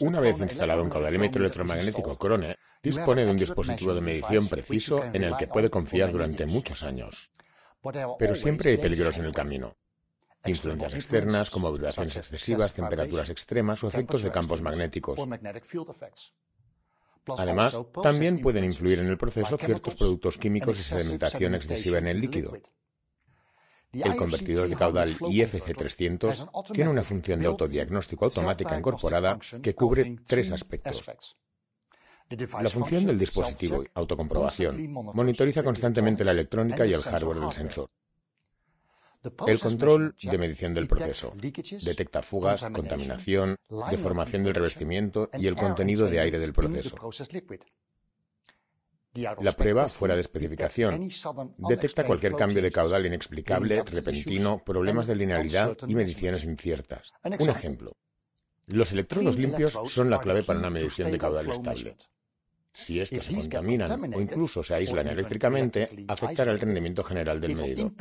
Una vez instalado un caudalímetro electromagnético Krone, dispone de un dispositivo de medición preciso en el que puede confiar durante muchos años. Pero siempre hay peligros en el camino. Influencias externas como vibraciones excesivas, temperaturas extremas o efectos de campos magnéticos. Además, también pueden influir en el proceso ciertos productos químicos y sedimentación excesiva en el líquido, el convertidor de caudal IFC300 tiene una función de autodiagnóstico automática incorporada que cubre tres aspectos. La función del dispositivo autocomprobación monitoriza constantemente la electrónica y el hardware del sensor. El control de medición del proceso detecta fugas, contaminación, deformación del revestimiento y el contenido de aire del proceso. La prueba fuera de especificación detecta cualquier cambio de caudal inexplicable, repentino, problemas de linealidad y mediciones inciertas. Un ejemplo. Los electrodos limpios son la clave para una medición de caudal estable. Si estos se contaminan o incluso se aíslan eléctricamente, afectará el rendimiento general del medidor.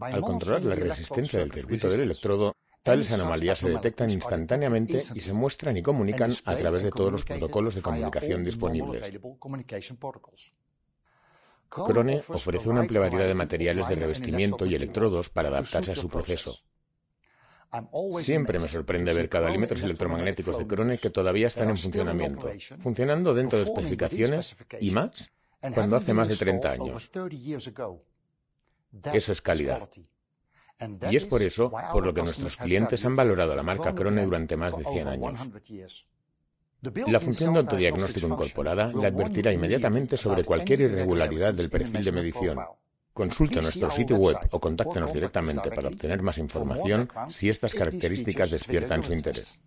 Al controlar la resistencia del circuito del electrodo, Tales anomalías se detectan instantáneamente y se muestran y comunican a través de todos los protocolos de comunicación disponibles. Crone ofrece una amplia variedad de materiales de revestimiento y electrodos para adaptarse a su proceso. Siempre me sorprende ver alímetro electromagnéticos de Crone que todavía están en funcionamiento, funcionando dentro de especificaciones y más cuando hace más de 30 años. Eso es calidad. Y es por eso por lo que nuestros clientes han valorado la marca Krone durante más de 100 años. La función de autodiagnóstico incorporada le advertirá inmediatamente sobre cualquier irregularidad del perfil de medición. Consulte nuestro sitio web o contáctenos directamente para obtener más información si estas características despiertan su interés.